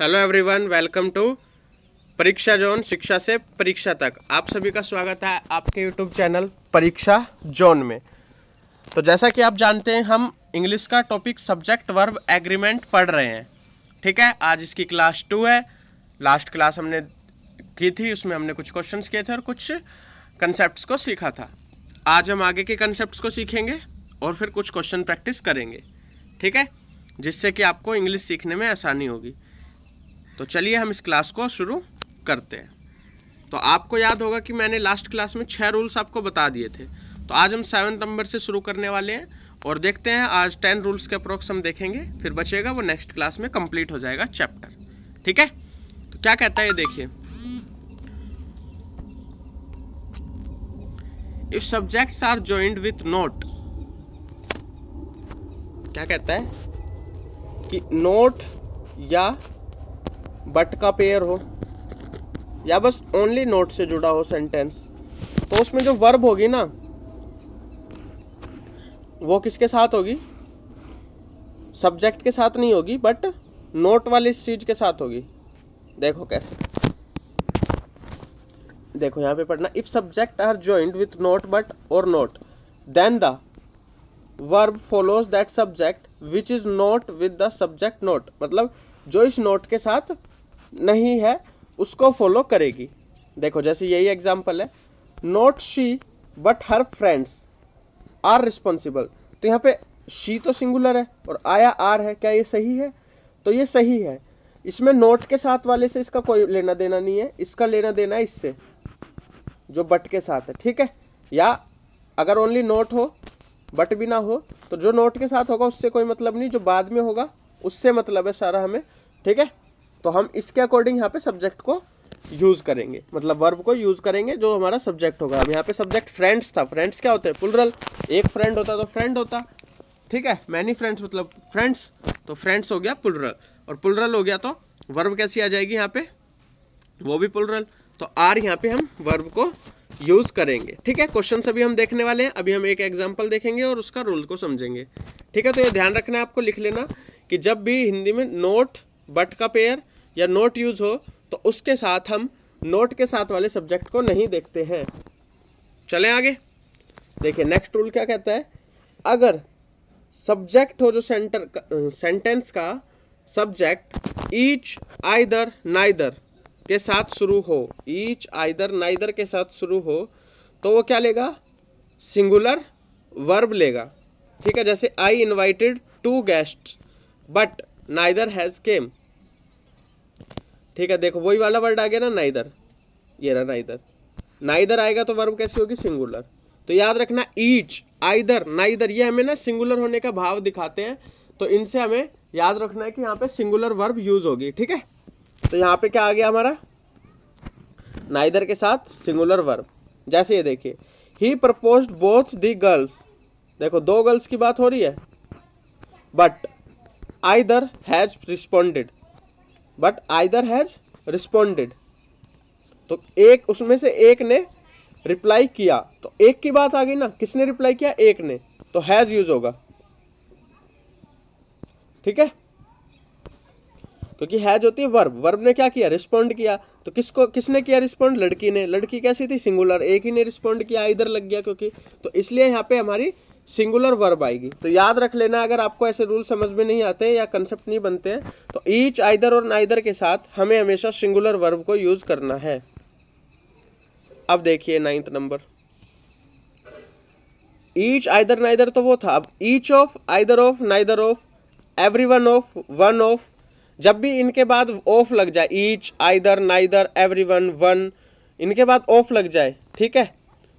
Hello everyone welcome to Pariksha zone शिक्षा से परीक्षा तक आप सभी का स्वागत है आपके यूट्यूब चैनल परीक्षा जोन में तो जैसा कि आप जानते हैं हम इंग्लिश का टॉपिक सब्जेक्ट वर्ब एग्रीमेंट पढ़ रहे हैं ठीक है आज इसकी क्लास टू है लास्ट क्लास हमने की थी उसमें हमने कुछ क्वेश्चन किए थे और कुछ कंसेप्ट को सीखा था आज हम आगे के कंसेप्ट को सीखेंगे और फिर कुछ क्वेश्चन प्रैक्टिस करेंगे ठीक है जिससे कि आपको इंग्लिश सीखने में आसानी होगी तो चलिए हम इस क्लास को शुरू करते हैं तो आपको याद होगा कि मैंने लास्ट क्लास में छः रूल्स आपको बता दिए थे तो आज हम सेवन नंबर से शुरू करने वाले हैं और देखते हैं आज टेन रूल्स के अप्रोक्स हम देखेंगे फिर बचेगा वो नेक्स्ट क्लास में कंप्लीट हो जाएगा चैप्टर ठीक है तो क्या कहता है ये देखिए if subjects are joint with not क्या कहता है कि नोट या बट का पेयर हो या बस ओनली नोट से जुड़ा हो सेंटेंस तो उसमें जो वर्ब होगी ना वो किसके साथ होगी सब्जेक्ट के साथ नहीं होगी बट नोट वाली चीज़ के साथ होगी देखो कैसे देखो यहाँ पे पढ़ना if subject are joint with not but और not then the verb follows that subject which is not with the subject not मतलब जो इस नोट के साथ नहीं है उसको फॉलो करेगी देखो जैसे यही एग्जाम्पल है not she but her friends are responsible तो यहाँ पे शी तो सिंगुलर है और आया आर है क्या ये सही है तो ये सही है इसमें नोट के साथ वाले से इसका कोई लेना देना नहीं है इसका लेना देना है इससे जो बट के साथ है ठीक है या अगर ओनली नोट हो बट भी ना हो तो जो नोट के साथ होगा उससे कोई मतलब नहीं जो बाद में होगा उससे मतलब है सारा हमें ठीक है तो हम इसके अकॉर्डिंग यहाँ पे सब्जेक्ट को यूज़ करेंगे मतलब वर्ब को यूज़ करेंगे जो हमारा सब्जेक्ट होगा अब यहाँ पे सब्जेक्ट फ्रेंड्स था फ्रेंड्स क्या होते हैं पुलरल एक फ्रेंड होता तो फ्रेंड होता ठीक है मैनी फ्रेंड्स मतलब फ्रेंड्स तो फ्रेंड्स हो गया पुलरल और पुलरल हो गया तो वर्ब कैसी आ जाएगी यहाँ पे वो भी पुलरल तो आर यहाँ पे हम वर्ब को यूज़ करेंगे ठीक है क्वेश्चन अभी हम देखने वाले हैं अभी हम एक एग्जाम्पल देखेंगे और उसका रोल को समझेंगे ठीक है तो ये ध्यान रखना है आपको लिख लेना कि जब भी हिंदी में नोट बट का पेयर या नोट यूज हो तो उसके साथ हम नोट के साथ वाले सब्जेक्ट को नहीं देखते हैं चले आगे देखिए नेक्स्ट रूल क्या कहता है अगर सब्जेक्ट हो जो सेंटर सेंटेंस का सब्जेक्ट ईच आइदर नाइदर के साथ शुरू हो ईच आइदर नाइदर के साथ शुरू हो तो वो क्या लेगा सिंगुलर वर्ब लेगा ठीक है जैसे I invited two guest but neither has came ठीक है देखो वही वाला वर्ड आ गया ना ना इधर ये रहा ना इधर ना इधर आएगा तो वर्ब कैसी होगी सिंगुलर तो याद रखना ईच आइधर ना इधर ये हमें ना सिंगुलर होने का भाव दिखाते हैं तो इनसे हमें याद रखना है कि यहाँ पे सिंगुलर वर्ब यूज होगी ठीक है तो यहाँ पे क्या आ गया हमारा नाइदर के साथ सिंगुलर वर्ब जैसे ये देखिए he propose both the girls देखो दो गर्ल्स की बात हो रही है but either has responded but either has responded तो एक उसमें से एक ने रिप्लाई किया तो एक की बात आ गई ना किसने रिप्लाई किया एक ने तो हैज यूज होगा ठीक है क्योंकि हैज होती है वर्ब वर्ब ने क्या किया रिस्पॉन्ड किया तो किसको किसने किया रिस्पॉन्ड लड़की ने लड़की कैसी थी सिंगुलर एक ही ने रिस्पॉन्ड किया इधर लग गया क्योंकि तो इसलिए यहाँ पे हमारी सिंगुलर वर्ब आएगी तो याद रख लेना अगर आपको ऐसे रूल समझ में नहीं आते या कंसेप्ट नहीं बनते हैं तो ईच आइदर और नाइदर के साथ हमें हमेशा सिंगुलर वर्ब को यूज़ करना है अब देखिए ninth number each either neither तो वो था अब each of either of neither of every one of one of जब भी इनके बाद ऑफ लग जाए each either neither every one one इनके बाद ऑफ लग जाए ठीक है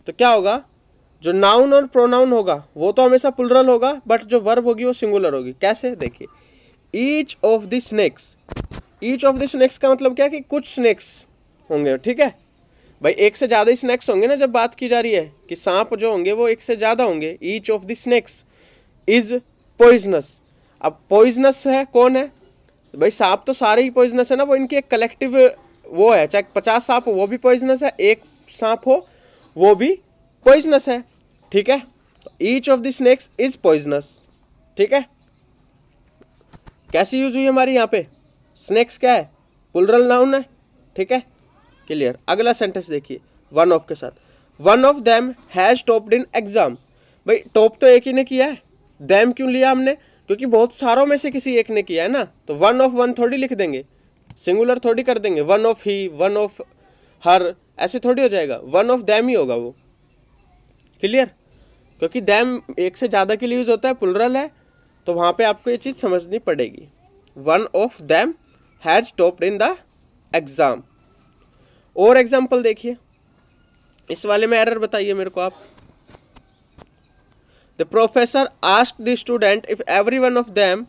तो क्या होगा जो नाउन और प्रोनाउन होगा वो तो हमेशा प्लुरल होगा बट जो वर्ब होगी वो सिंगुलर होगी कैसे देखिए each of the snakes each of the snakes का मतलब क्या कि कुछ स्नैक्स होंगे ठीक है भाई एक से ज़्यादा स्नैक्स होंगे ना जब बात की जा रही है कि सांप जो होंगे वो एक से ज़्यादा होंगे each of the snakes is poisonous अब पॉइजनस है कौन है भाई सांप तो सारे ही पॉइजनस है ना वो इनकी एक कलेक्टिव वो है चाहे पचास सांप हो वो भी पॉइजनस है एक सांप हो वो भी पॉइजनस है ठीक है each of the snakes is poisonous ठीक है कैसी यूज हुई हमारी यहाँ पे स्नेक्स क्या है पुलरल नाउन है ठीक है क्लियर अगला सेंटेंस देखिए वन ऑफ के साथ one of them has topped in exam भाई टॉप तो एक ही ने किया है दैम क्यों लिया हमने क्योंकि बहुत सारों में से किसी एक ने किया है ना तो वन ऑफ वन थोड़ी लिख देंगे सिंगुलर थोड़ी कर देंगे one of he one of her ऐसे थोड़ी हो जाएगा वन ऑफ दैम ही होगा वो क्लियर क्योंकि दैम एक से ज़्यादा के लिए यूज़ होता है पुलरल है तो वहाँ पे आपको ये चीज़ समझनी पड़ेगी one of them has topped in the exam और एग्जाम्पल देखिए इस वाले में एरर बताइए मेरे को आप the professor ask the student if every one of them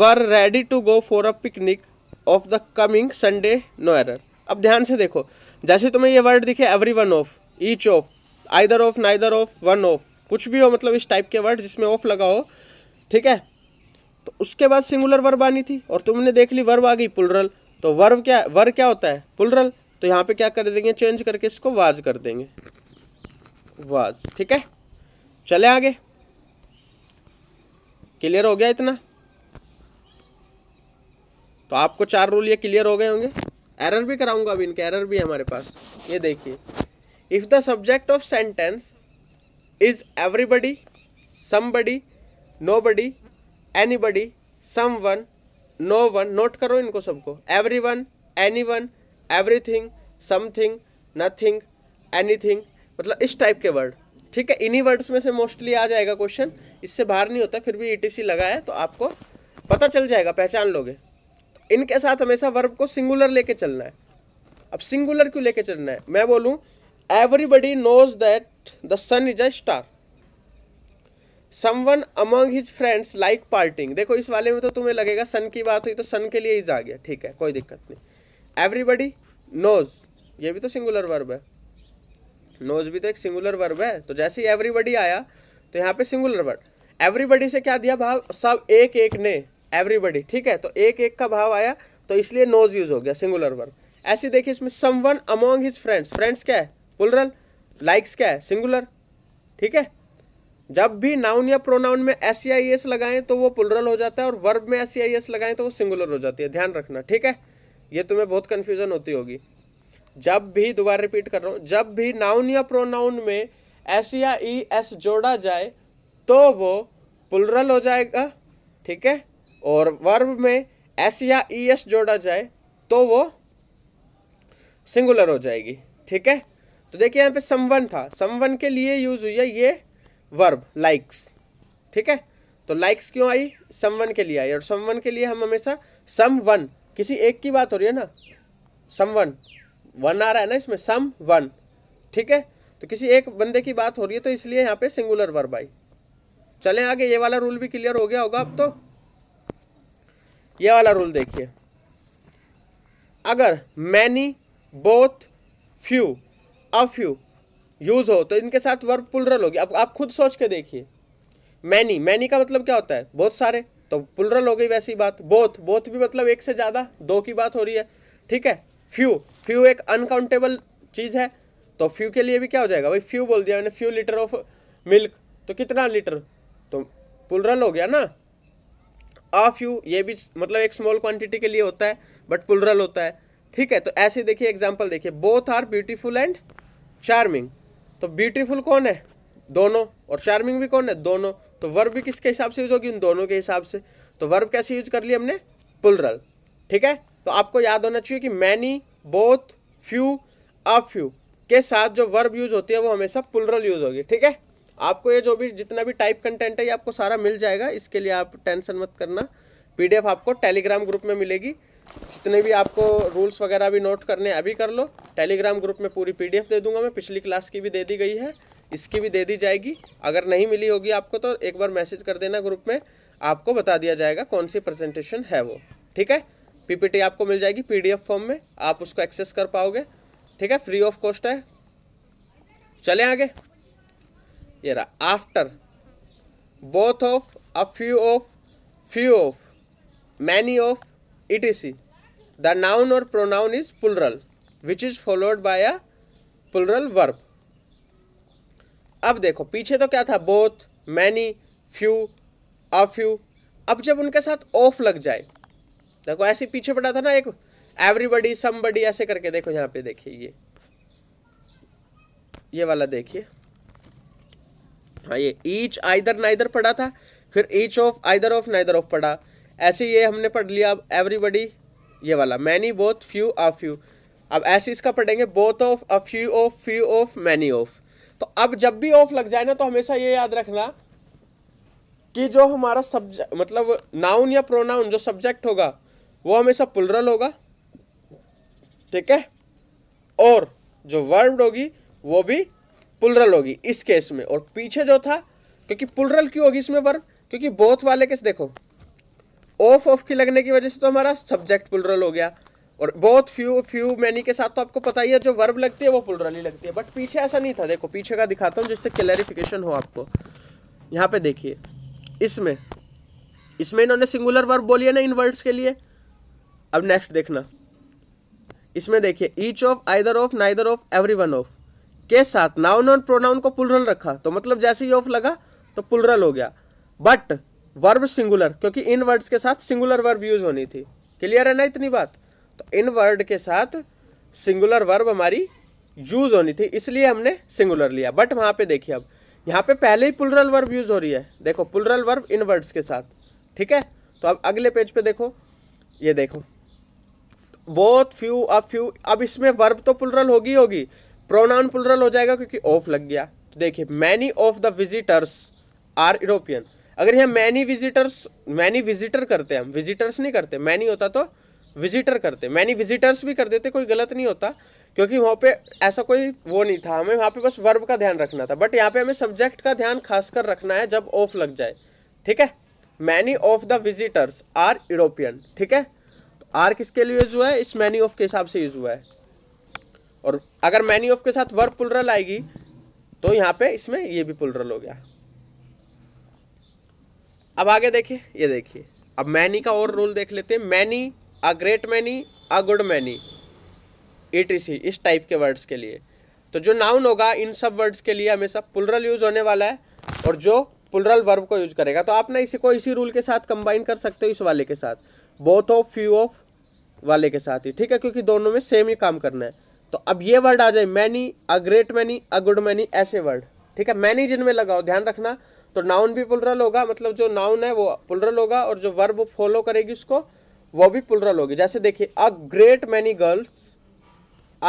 were ready to go for a picnic of the coming Sunday no error अब ध्यान से देखो जैसे तुम्हें ये वर्ड दिखे every one of each of either of neither of one of कुछ भी हो मतलब इस टाइप के वर्ड जिसमें ऑफ लगा हो ठीक है तो उसके बाद सिंगुलर वर्ब आनी थी और तुमने देख ली वर्ब आ गई पुलरल तो वर्ब क्या वर्ब क्या होता है पुलरल तो यहाँ पे क्या कर देंगे चेंज करके इसको वाज कर देंगे वाज ठीक है चले आगे क्लियर हो गया इतना तो आपको चार रूल ये क्लियर हो गए होंगे एरर भी कराऊंगा अभी इनके एरर भी है हमारे पास ये देखिए if the subject if the subject of sentence nobody anybody someone no one note करो इनको सबको everyone anyone everything something nothing anything मतलब इस टाइप के वर्ड ठीक है इन्हीं वर्ड्स में से मोस्टली आ जाएगा क्वेश्चन इससे बाहर नहीं होता फिर भी ई टी सी लगा है तो आपको पता चल जाएगा पहचान लोगे इनके साथ हमेशा वर्ब को सिंगुलर लेके चलना है अब सिंगुलर क्यों लेके चलना है मैं बोलूँ everybody knows that the sun is a star someone among his friends like parting देखो इस वाले में तो तुम्हें लगेगा सन की बात हुई तो सन के लिए ही जा गया ठीक है कोई दिक्कत नहीं एवरीबडी नोज ये भी तो सिंगुलर वर्ब है नोज भी तो एक सिंगुलर वर्ब है तो जैसे ही एवरीबडी आया तो यहाँ पे सिंगुलर वर्ब एवरीबडी से क्या दिया भाव सब एक एक ने एवरीबडी ठीक है तो एक एक का भाव आया तो इसलिए नोज यूज हो गया सिंगुलर वर्ब ऐसे देखिए इसमें someone among his friends friends क्या है पुलरल लाइक्स क्या है सिंगुलर ठीक है जब भी नाउन या प्रोनाउन में एस आई एस लगाएं तो वो पुलरल हो जाता है और वर्ब में एस आई एस लगाएं तो वो सिंगुलर हो जाती है ध्यान रखना ठीक है ये तुम्हें बहुत कन्फ्यूजन होती होगी जब भी दोबारा रिपीट कर रहा हूँ जब भी नाउन या प्रोनाउन में एस या ई एस जोड़ा जाए तो वो पुलरल हो जाएगा ठीक है और वर्ब में एस या ई एस जोड़ा जाए तो वो सिंगुलर हो जाएगी ठीक है तो देखिए यहाँ पे समवन था समवन के लिए यूज हुई है ये वर्ब लाइक्स ठीक है तो लाइक्स क्यों आई समवन के लिए आई और समवन के लिए हम हमेशा सम वन किसी एक की बात हो रही है ना समवन वन आ रहा है ना इसमें सम वन ठीक है तो किसी एक बंदे की बात हो रही है तो इसलिए यहाँ पे सिंगुलर वर्ब आई चले आगे ये वाला रूल भी क्लियर हो गया होगा अब तो ये वाला रूल देखिए अगर many both few of few use हो तो इनके साथ वर्ब पुलरल होगी अब आप खुद सोच के देखिए मैनी मैनी का मतलब क्या होता है बहुत सारे तो पुलरल हो गई वैसी बात बोथ बोथ भी मतलब एक से ज़्यादा दो की बात हो रही है ठीक है फ्यू फ्यू एक अनकाउंटेबल चीज़ है तो फ्यू के लिए भी क्या हो जाएगा भाई फ्यू बोल दिया मैंने फ्यू लीटर ऑफ मिल्क तो कितना लीटर तो पुलरल हो गया ना ऑफ यू ये भी मतलब एक स्मॉल क्वांटिटी के लिए होता है बट पुलरल होता है ठीक है तो ऐसे देखिए एग्जाम्पल देखिए both are beautiful and charming तो ब्यूटीफुल कौन है दोनों और चार्मिंग भी कौन है दोनों तो वर्ब भी किसके हिसाब से यूज होगी उन दोनों के हिसाब से तो वर्ब कैसे यूज कर लिया हमने पुलरल ठीक है तो आपको याद होना चाहिए कि many both few a few के साथ जो वर्ब यूज होती है वो हमेशा पुलरल यूज होगी ठीक है आपको ये जो भी जितना भी टाइप कंटेंट है ये आपको सारा मिल जाएगा इसके लिए आप टेंशन मत करना पीडीएफ आपको टेलीग्राम ग्रुप में मिलेगी जितने भी आपको रूल्स वगैरह भी नोट करने अभी कर लो टेलीग्राम ग्रुप में पूरी पीडीएफ दे दूंगा मैं पिछली क्लास की भी दे दी गई है इसकी भी दे दी जाएगी अगर नहीं मिली होगी आपको तो एक बार मैसेज कर देना ग्रुप में आपको बता दिया जाएगा कौन सी प्रेजेंटेशन है वो ठीक है पीपीटी आपको मिल जाएगी पीडीएफ फॉर्म में आप उसको एक्सेस कर पाओगे ठीक है फ्री ऑफ कॉस्ट है चले आगे ये रहा after both of a few of few of many of etc. The noun or pronoun is plural, which is followed by a plural verb. अब देखो पीछे तो क्या था both many few a few अब जब उनके साथ ऑफ लग जाए देखो ऐसे पीछे पड़ा था ना एक एवरीबडी समबडी ऐसे करके देखो यहाँ पे देखिए ये ये वाला देखिए हाँ ये ईच आइदर नाइदर पड़ा था फिर each of either of neither of पड़ा ऐसे ये हमने पढ़ लिया अब एवरीबडी ये वाला many both few a few अब ऐसे इसका पढ़ेंगे both of a few of few of many of तो अब जब भी ऑफ लग जाए ना तो हमेशा ये याद रखना कि जो हमारा सब्जेक्ट मतलब नाउन या प्रोनाउन जो सब्जेक्ट होगा वो हमेशा पुलरल होगा ठीक है और जो वर्ब होगी वो भी पुलरल होगी इस केस में और पीछे जो था क्योंकि पुलरल क्यों होगी इसमें वर्ब क्योंकि बोथ वाले केस देखो ऑफ ऑफ की लगने की वजह से तो हमारा सब्जेक्ट पुलरल हो गया और बहुत फ्यू फ्यू मैनी के साथ तो आपको पता ही है जो वर्ब लगती है वो पुलरल ही लगती है बट पीछे ऐसा नहीं था देखो पीछे का दिखाता हूँ जिससे क्लैरिफिकेशन हो आपको यहाँ पे देखिए इसमें इसमें इन्होंने सिंगुलर वर्ब बोली है ना इन वर्ड्स के लिए अब नेक्स्ट देखना इसमें देखिए each of either of neither of every one of के साथ नाउन और प्रोनाउन को पुलरल रखा तो मतलब जैसे ही ऑफ लगा तो पुलरल हो गया बट वर्ब सिंगुलर क्योंकि इन वर्ड्स के साथ सिंगुलर वर्ब यूज होनी थी क्लियर है ना इतनी बात तो इन वर्ड के साथ सिंगुलर वर्ब हमारी यूज होनी थी इसलिए हमने सिंगुलर लिया बट वहाँ पे देखिए अब यहाँ पे पहले ही पुलरल वर्ब यूज हो रही है देखो पुलरल वर्ब इन वर्ड्स के साथ ठीक है तो अब अगले पेज पे देखो ये देखो बहुत फ्यू अब फ्यू अब इसमें वर्ब तो पुलरल होगी होगी प्रोनाउन पुलरल हो जाएगा क्योंकि ऑफ लग गया तो देखिए many of the visitors are European अगर यहाँ मैनी विजिटर्स मैनी विजिटर करते हैं हम विजिटर्स नहीं करते मैनी होता तो विजिटर करते मैनी विजिटर्स भी कर देते कोई गलत नहीं होता क्योंकि वहाँ पे ऐसा कोई वो नहीं था हमें वहाँ पे बस वर्ब का ध्यान रखना था बट यहाँ पे हमें सब्जेक्ट का ध्यान खासकर रखना है जब ऑफ लग जाए ठीक है many of the visitors are European ठीक है आर किसके लिए यूज हुआ है इस मैनी ऑफ के हिसाब से यूज हुआ है और अगर मैनी ऑफ के साथ वर्ब पुलरल आएगी तो यहाँ पे इसमें ये भी पुलरल हो गया अब आगे देखिए ये देखिए अब मैनी का और रूल देख लेते हैं many a great many a good many etc e इस टाइप के वर्ड्स के लिए तो जो नाउन होगा इन सब वर्ड्स के लिए हमेशा पुलरल यूज होने वाला है और जो पुलरल वर्ब को यूज करेगा तो आप ना इसी को इसी रूल के साथ कंबाइन कर सकते हो इस वाले के साथ बोथ ऑफ फ्यू ऑफ वाले के साथ ही ठीक है क्योंकि दोनों में सेम ही काम करना है तो अब ये वर्ड आ जाए many a great many a good many ऐसे वर्ड ठीक है मैनी जिनमें लगाओ ध्यान रखना तो नाउन भी पुलरल होगा मतलब जो नाउन है वो पुलरल होगा और जो वर्ब फॉलो करेगी उसको वो भी पुलरल होगी जैसे देखिए a great many girls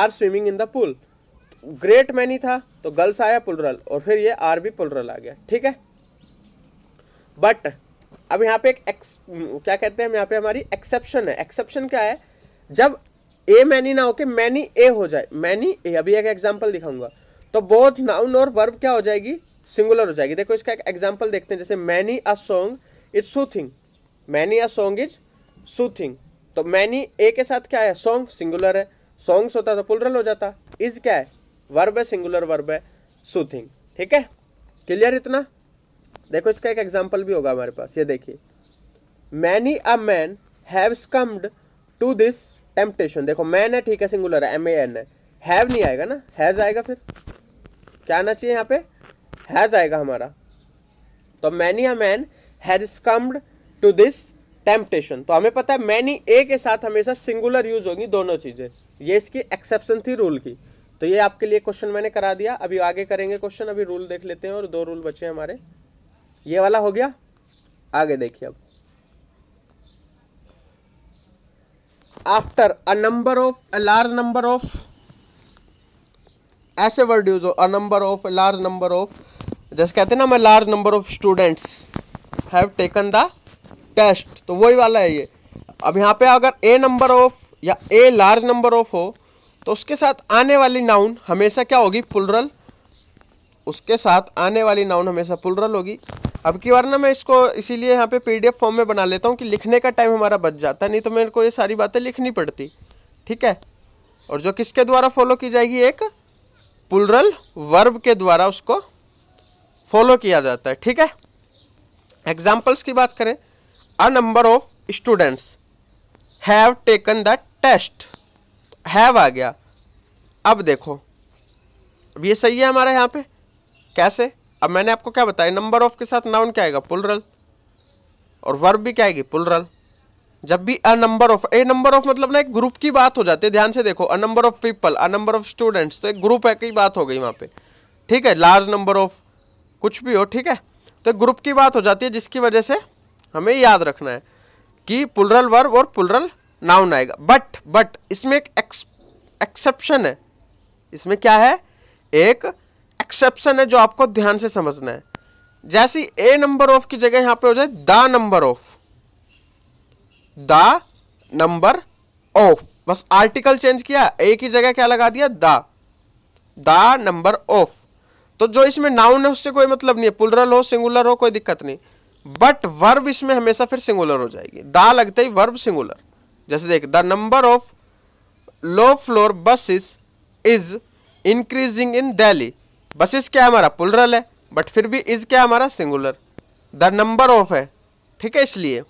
are swimming in the pool great many था तो गर्ल्स आया पुलरल और फिर ये आर भी पुलरल आ गया ठीक है बट अब यहाँ पे एक एक्स क्या कहते हैं यहाँ पे हमारी एक्सेप्शन है एक्सेप्शन क्या है जब ए मैनी ना होके मैनी ए हो जाए मैनी ए अभी एक एग्जाम्पल दिखाऊंगा तो बोथ नाउन और वर्ब क्या हो जाएगी सिंगुलर हो जाएगी देखो इसका एक एग्जाम्पल देखते हैं जैसे many a song it's soothing many a song is soothing तो मैनी ए के साथ क्या है सॉन्ग सिंगुलर है सॉन्ग्स होता तो पुलरल हो जाता इज क्या है वर्ब है सिंगुलर वर्ब है सूथिंग ठीक है क्लियर इतना देखो इसका एक एग्जाम्पल भी होगा हमारे पास ये देखिए many a man have succumbed to this temptation देखो मैन है ठीक है सिंगुलर है एम ए एन है हैव नहीं आएगा ना हैज आएगा फिर क्या आना चाहिए यहाँ पे हैज़ आएगा हमारा तो many a man has come to this temptation तो हमें पता है मैनी ए के साथ हमेशा सिंगुलर यूज होगी दोनों चीज़ें ये इसकी एक्सेप्शन थी रूल की तो ये आपके लिए क्वेश्चन मैंने करा दिया अभी आगे करेंगे क्वेश्चन अभी रूल देख लेते हैं और दो रूल बचे हैं हमारे ये वाला हो गया आगे देखिए अब after a number of a large number of ऐसे वर्ड यूज हो a number of large number of जैसे कहते हैं ना मैं large number of students have taken the test तो वही वाला है ये अब यहाँ पे अगर ए नंबर ऑफ या ए लार्ज नंबर ऑफ हो तो उसके साथ आने वाली नाउन हमेशा क्या होगी पुलरल उसके साथ आने वाली नाउन हमेशा पुलरल होगी अब की बार ना मैं इसको इसीलिए यहाँ पे पीडीएफ फॉर्म में बना लेता हूँ कि लिखने का टाइम हमारा बच जाता है नहीं तो मेरे को ये सारी बातें लिखनी पड़ती ठीक है और जो किसके द्वारा फॉलो की जाएगी एक पुलरल वर्ब के द्वारा उसको फॉलो किया जाता है ठीक है एग्जाम्पल्स की बात करें a number of students have taken the test have आ गया अब देखो अब ये सही है हमारा यहाँ पे कैसे अब मैंने आपको क्या बताया नंबर ऑफ के साथ नाउन क्या आएगा पुलरल और वर्ब भी क्या आएगी पुलरल जब भी a number of a number of मतलब ना एक ग्रुप की बात हो जाती है ध्यान से देखो a number of people a number of students तो एक ग्रुप है की बात हो गई वहाँ पे ठीक है लार्ज नंबर ऑफ कुछ भी हो ठीक है तो ग्रुप की बात हो जाती है जिसकी वजह से हमें याद रखना है कि पुलरल वर्ब और पुलरल नाउन आएगा बट बट इसमें एक एक्सेप्शन है इसमें क्या है एक एक्सेप्शन है जो आपको ध्यान से समझना है जैसी ए नंबर ऑफ की जगह यहां पे हो जाए the number of the number of बस आर्टिकल चेंज किया ए की जगह क्या लगा दिया द नंबर ऑफ तो जो इसमें नाउन है उससे कोई मतलब नहीं है पुलरल हो सिंगुलर हो कोई दिक्कत नहीं बट वर्ब इसमें हमेशा फिर सिंगुलर हो जाएगी दा लगते ही वर्ब सिंगुलर जैसे देख the number of low floor buses is increasing in Delhi buses क्या हमारा पुलरल है बट फिर भी इज क्या हमारा सिंगुलर द नंबर ऑफ है ठीक है इसलिए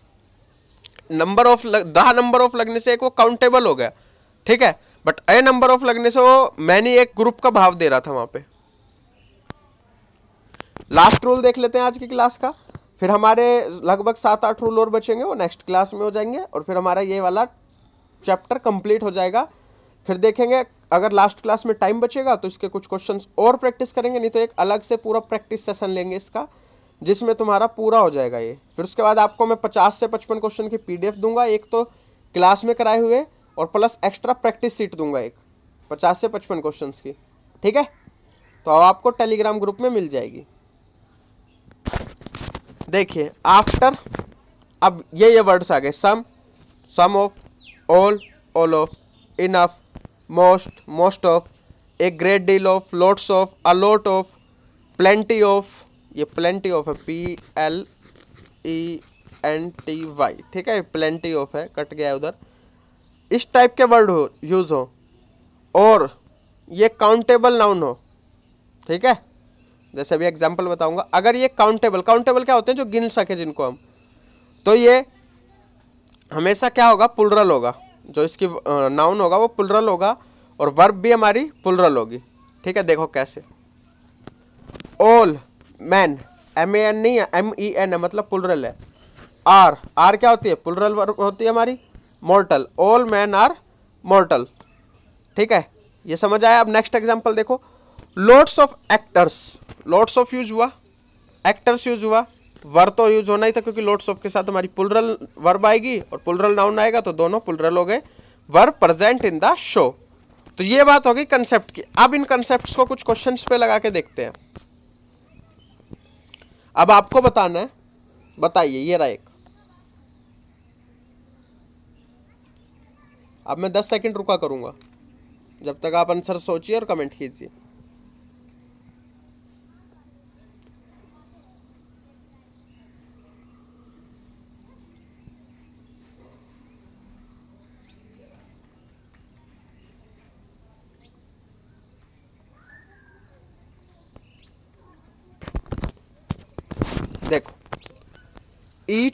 number of the number of लगने से एक वो काउंटेबल हो गया ठीक है बट ए नंबर ऑफ लगने से वो मैंने एक ग्रुप का भाव दे रहा था वहाँ पे लास्ट रोल देख लेते हैं आज की क्लास का फिर हमारे लगभग सात आठ रोल और बचेंगे वो नेक्स्ट क्लास में हो जाएंगे और फिर हमारा ये वाला चैप्टर कंप्लीट हो जाएगा फिर देखेंगे अगर लास्ट क्लास में टाइम बचेगा तो इसके कुछ क्वेश्चंस और प्रैक्टिस करेंगे नहीं तो एक अलग से पूरा प्रैक्टिस सेशन लेंगे इसका जिसमें तुम्हारा पूरा हो जाएगा ये फिर उसके बाद आपको मैं पचास से पचपन क्वेश्चन की पी दूंगा एक तो क्लास में कराए हुए और प्लस एक्स्ट्रा प्रैक्टिस सीट दूंगा एक पचास से पचपन क्वेश्चन की ठीक है तो अब आपको टेलीग्राम ग्रुप में मिल जाएगी देखिए आफ्टर अब ये ये वर्ड्स आ गए some some of all all of enough most most of a great deal of lots of a lot of plenty of ये प्लेंटी ऑफ है P L E N T Y ठीक है प्लेंटी ऑफ है cut गया उधर इस type के word हो यूज़ हो और ये काउंटेबल नाउन हो ठीक है जैसे अभी एग्जाम्पल बताऊंगा अगर ये काउंटेबल काउंटेबल क्या होते हैं जो गिन सके जिनको हम तो ये हमेशा क्या होगा पुलरल होगा जो इसकी नाउन होगा वो पुलरल होगा और वर्ब भी हमारी पुलरल होगी ठीक है देखो कैसे ओल मैन एम ए एन नहीं है एम ई एन है मतलब पुलरल है आर आर क्या होती है पुलरल वर्ब होती है हमारी मोर्टल ओल मैन आर मोर्टल ठीक है ये समझ आया अब नेक्स्ट एग्जाम्पल देखो loads of actors lots of use हुआ एक्टर्स यूज हुआ वर तो यूज होना ही था क्योंकि लॉट्स ऑफ के साथ हमारी पुलरल वर्ब आएगी और पुलरल नाउन आएगा तो दोनों पुलरल हो गए were present in the show तो ये बात हो गई कंसेप्ट की अब इन कंसेप्ट को कुछ क्वेश्चन पे लगा के देखते हैं अब आपको बताना है बताइए ये रहा एक अब मैं दस सेकंड रुका करूंगा जब तक आप आंसर सोचिए और कमेंट कीजिए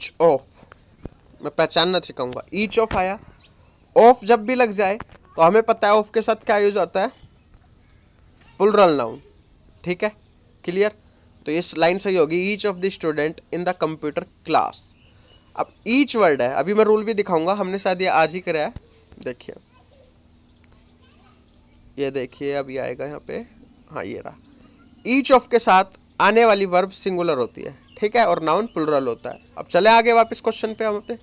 ईच ऑफ मैं पहचानना सिखाऊंगा ईच ऑफ आया ऑफ जब भी लग जाए तो हमें पता है ऑफ के साथ क्या यूज़ होता है पुलरल नाउन ठीक है क्लियर तो इस लाइन सही होगी each of the student in the computer class अब ईच वर्ड है अभी मैं रूल भी दिखाऊंगा हमने शायद ये आज ही कराया देखिए ये देखिए अभी आएगा यहाँ पे हाँ ये रहा ईच ऑफ के साथ आने वाली वर्ब सिंगुलर होती है ठीक है और नाउन प्लुरल होता है अब चले आगे वापस क्वेश्चन पे हम अपने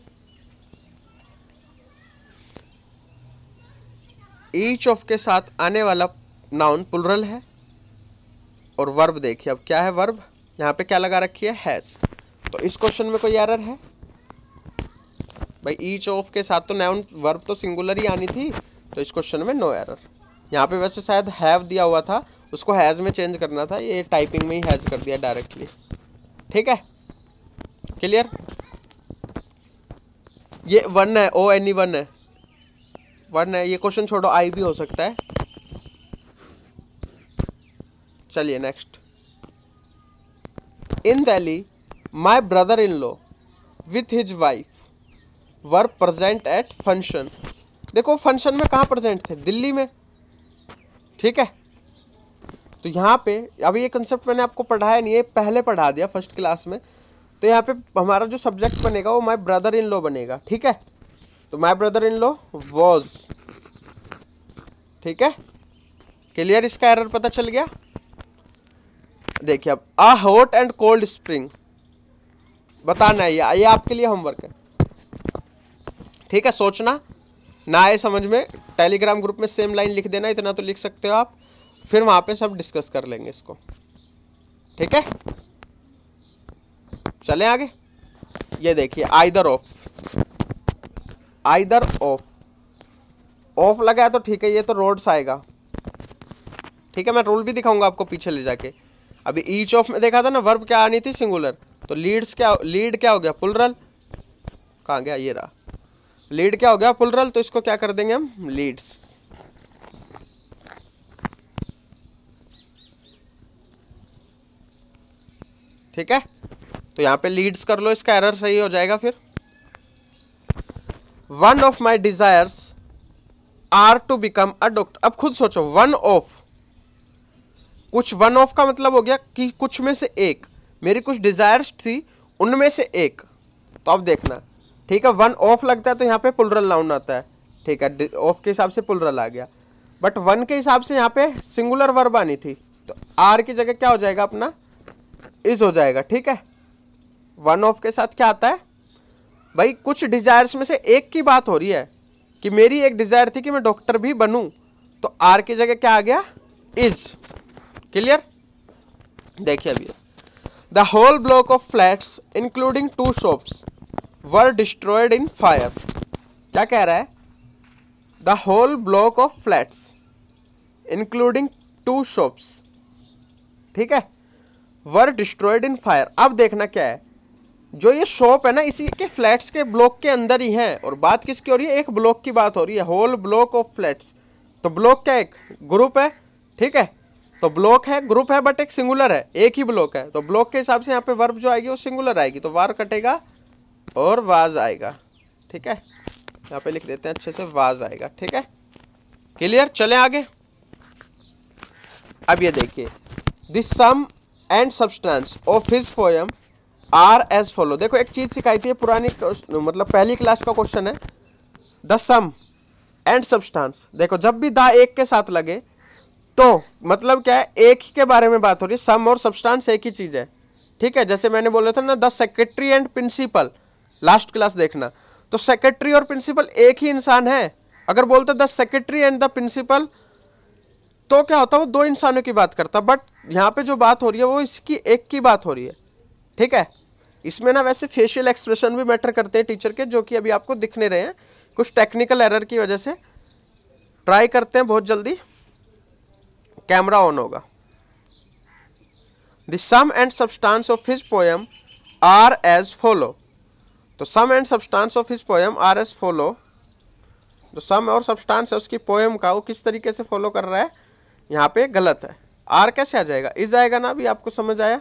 ईच ऑफ के साथ आने वाला नाउन प्लुरल है और वर्ब देखिए अब क्या है वर्ब यहाँ पे क्या लगा रखी है हैज तो इस क्वेश्चन में कोई एरर है भाई ईच ऑफ के साथ तो नाउन वर्ब तो सिंगुलर ही आनी थी तो इस क्वेश्चन में नो एरर यहाँ पे वैसे शायद हैव दिया हुआ था उसको हैज़ में चेंज करना था ये टाइपिंग में ही हैज़ कर दिया डायरेक्टली ठीक है क्लियर ये वन है ओ एन ई वन है वन है ये क्वेश्चन छोड़ो आई भी हो सकता है चलिए next in Delhi my brother in law with his wife were present at function देखो फंक्शन में कहाँ प्रजेंट थे दिल्ली में ठीक है तो यहाँ पे अभी ये कंसेप्ट मैंने आपको पढ़ाया नहीं है पहले पढ़ा दिया फर्स्ट क्लास में तो यहाँ पे हमारा जो सब्जेक्ट बनेगा वो माई ब्रदर इन लॉ बनेगा ठीक है तो my brother in law was ठीक है क्लियर इसका एरर पता चल गया देखिए अब a hot and cold spring बताना है ये आपके लिए होमवर्क है ठीक है सोचना ना आए समझ में टेलीग्राम ग्रुप में सेम लाइन लिख देना इतना तो लिख सकते हो आप फिर वहाँ पे सब डिस्कस कर लेंगे इसको ठीक है चले आगे ये देखिए either of either of of लगा है तो ठीक है ये तो रोड्स आएगा ठीक है मैं रूल भी दिखाऊंगा आपको पीछे ले जाके अभी ईच ऑफ में देखा था ना वर्ब क्या आनी थी सिंगुलर तो लीड्स क्या लीड क्या हो गया पुलरल कहाँ गया ये रहा लीड क्या हो गया पुलरल तो इसको क्या कर देंगे हम लीड्स ठीक है तो यहाँ पे लीड्स कर लो इसका एरर सही हो जाएगा फिर one of my desires are to become a doctor अब खुद सोचो वन ऑफ कुछ वन ऑफ का मतलब हो गया कि कुछ में से एक मेरी कुछ डिजायर्स थी उनमें से एक तो अब देखना ठीक है वन ऑफ लगता है तो यहाँ पे पुलरल लाउन आता है ठीक है ऑफ के हिसाब से पुलरल आ गया बट वन के हिसाब से यहाँ पे सिंगुलर वर्ब आनी थी तो आर की जगह क्या हो जाएगा अपना इज हो जाएगा ठीक है वन ऑफ के साथ क्या आता है भाई कुछ डिज़ायर्स में से एक की बात हो रही है कि मेरी एक डिज़ायर थी कि मैं डॉक्टर भी बनूं तो आर की जगह क्या आ गया इज क्लियर देखिए अभी the whole block of flats including two shops were destroyed in fire क्या कह रहा है the whole block of flats including two shops ठीक है वर डिस्ट्रॉयड इन फायर अब देखना क्या है जो ये शॉप है ना इसी के फ्लैट्स के ब्लॉक के अंदर ही है और बात किसकी हो रही है एक ब्लॉक की बात हो रही है होल ब्लॉक ऑफ फ्लैट्स तो ब्लॉक क्या एक ग्रुप है ठीक है तो ब्लॉक है ग्रुप है बट एक सिंगुलर है एक ही ब्लॉक है तो ब्लॉक के हिसाब से यहाँ पे वर्ब जो आएगी वो सिंगुलर आएगी तो वार कटेगा और वाज आएगा ठीक है यहाँ पे लिख देते हैं अच्छे से वाज आएगा ठीक है क्लियर चले आगे अब ये देखिए this sum and substance of his poem are as follow देखो एक चीज़ सिखाई थी पुरानी मतलब पहली क्लास का क्वेश्चन है द सम एंड सब्सटेंस देखो जब भी द एक के साथ लगे तो मतलब क्या है एक ही के बारे में बात हो रही है सम और सब्सटेंस एक ही चीज़ है ठीक है जैसे मैंने बोला था ना the secretary and principal last class देखना तो सेक्रेटरी और प्रिंसिपल एक ही इंसान है अगर बोलते the secretary and the principal तो क्या होता है वो दो इंसानों की बात करता बट यहाँ पे जो बात हो रही है वो इसकी एक की बात हो रही है ठीक है इसमें ना वैसे फेशियल एक्सप्रेशन भी मैटर करते हैं टीचर के जो कि अभी आपको दिखने रहे हैं कुछ टेक्निकल एरर की वजह से ट्राई करते हैं बहुत जल्दी कैमरा ऑन होगा the sum and substance of his poem are as follow तो sum and substance of his poem are as follow जो सम और सब्सटांस है उसकी पोएम का वो किस तरीके से फॉलो कर रहा है यहाँ पे गलत है आर कैसे आ जाएगा इज आएगा ना अभी आपको समझ आया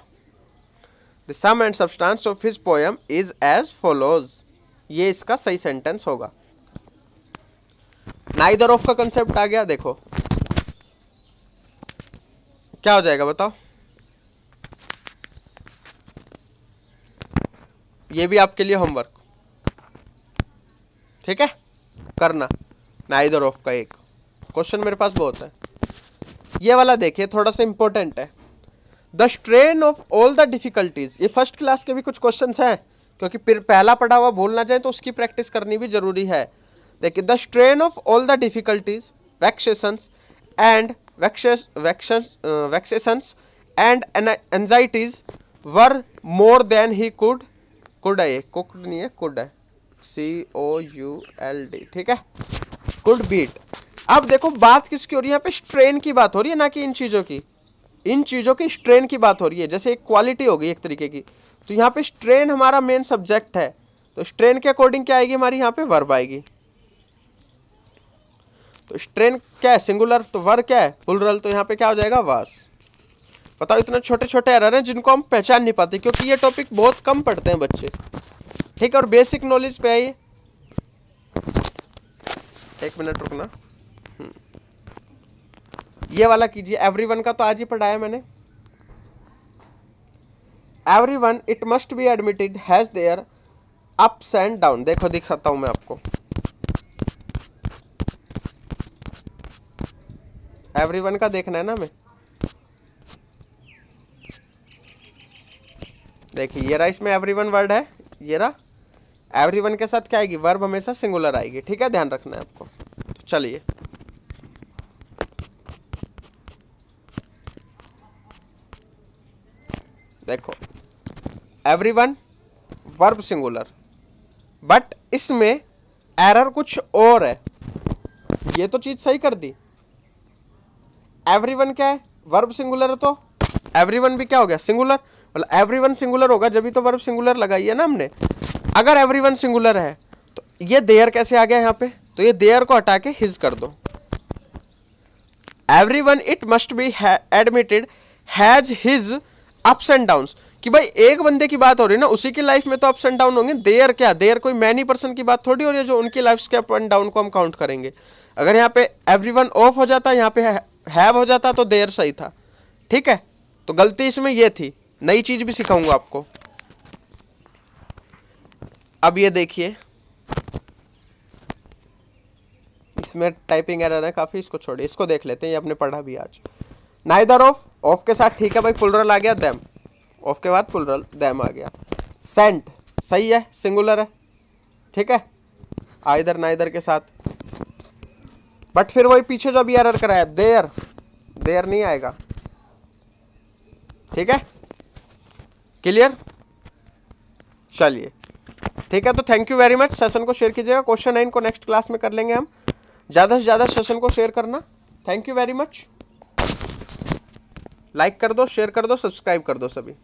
the sum and substance of his poem is as follows ये इसका सही सेंटेंस होगा नाइदर ऑफ का कंसेप्ट आ गया देखो क्या हो जाएगा बताओ ये भी आपके लिए होमवर्क ठीक है करना नाइदर ऑफ का एक क्वेश्चन मेरे पास बहुत है ये वाला देखिए थोड़ा सा इंपॉर्टेंट है the strain of all the difficulties ये फर्स्ट क्लास के भी कुछ क्वेश्चन हैं क्योंकि फिर पहला पढ़ा हुआ भूल ना जाए तो उसकी प्रैक्टिस करनी भी ज़रूरी है देखिए the strain of all the difficulties vexations and vexations and anxieties were more than he could could है कुड नहीं है कुड है C O U L D ठीक है कुड बीट अब देखो बात किसकी हो रही है यहाँ पे स्ट्रेन की बात हो रही है ना कि इन चीज़ों की इन चीज़ों की स्ट्रेन की बात हो रही है जैसे एक क्वालिटी होगी एक तरीके की तो यहाँ पे स्ट्रेन हमारा मेन सब्जेक्ट है तो स्ट्रेन के अकॉर्डिंग क्या आएगी हमारी यहाँ पे वर्ब आएगी तो स्ट्रेन क्या है सिंगुलर तो वर्ग क्या है पुलरल तो यहाँ पे क्या हो जाएगा वास बताओ इतने छोटे छोटे एरर हैं जिनको हम पहचान नहीं पाते क्योंकि ये टॉपिक बहुत कम पढ़ते हैं बच्चे ठीक है और बेसिक नॉलेज पे आइए एक मिनट रुकना ये वाला कीजिए एवरीवन का तो आज ही पढ़ाया मैंने everyone it must be admitted has their ups and down देखो दिखाता हूं मैं आपको एवरीवन का देखना है ना हमें देखिए ये रहा इसमें एवरीवन वर्ड है ये रहा एवरीवन के साथ क्या आएगी वर्ब हमेशा सिंगुलर आएगी ठीक है ध्यान रखना है आपको तो चलिए देखो एवरीवन वर्ब सिंगुलर बट इसमें एरर कुछ और है ये तो चीज़ सही कर दी एवरीवन क्या है वर्ब सिंगुलर है तो एवरीवन भी क्या हो गया सिंगुलर मतलब एवरीवन सिंगुलर होगा जब तो वर्ब सिंगुलर लगाई है ना हमने अगर एवरीवन सिंगुलर है तो ये देयर कैसे आ गया यहाँ पे तो ये देयर को हटा के हिज कर दो everyone it must be admitted has his ups and down कि भाई एक बंदे की बात हो रही है ना उसी की लाइफ में तो अप्स एंड डाउन होंगे देयर क्या देयर कोई मैनी पर्सन की बात थोड़ी हो रही है जो उनकी लाइफ के अप एंड डाउन को हम काउंट करेंगे अगर यहाँ पे एवरी वन ऑफ हो जाता यहाँ पे हैव हो जाता तो देयर सही था ठीक है तो गलती इसमें यह थी नई चीज़ भी सिखाऊंगा आपको अब ये देखिए इसमें टाइपिंग एरर है काफ़ी इसको छोड़िए इसको देख लेते हैं ये आपने पढ़ा भी आज नाइदर ऑफ ऑफ के साथ ठीक है भाई पुलरल आ गया दैम ऑफ के बाद पुलरल दैम आ गया सेंट सही है सिंगुलर है ठीक है आइदर नाइदर के साथ बट फिर वही पीछे जो अभी एरर कराया देयर देयर नहीं आएगा ठीक है क्लियर चलिए ठीक है तो thank you very much session को शेयर कीजिएगा क्वेश्चन नाइन को नेक्स्ट क्लास में कर लेंगे हम ज़्यादा से ज़्यादा सेशन को शेयर करना thank you very much like कर दो शेयर कर दो सब्सक्राइब कर दो सभी